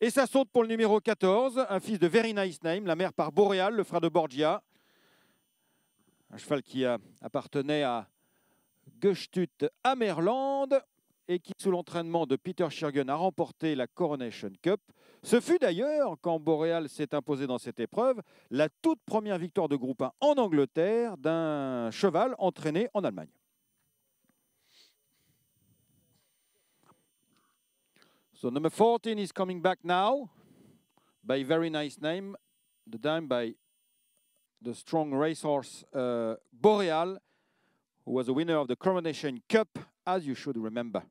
Et ça saute pour le numéro 14, un fils de Very Nice Name, la mère par Boréal, le frère de Borgia. Un cheval qui appartenait à Gestut Amerland et qui, sous l'entraînement de Peter Schirgen, a remporté la Coronation Cup. Ce fut d'ailleurs, quand Boréal s'est imposé dans cette épreuve, la toute première victoire de groupe 1 en Angleterre d'un cheval entraîné en Allemagne. So number 14 is coming back now by very nice name, the dime by the strong racehorse uh, Boreal, who was a winner of the Coronation Cup, as you should remember.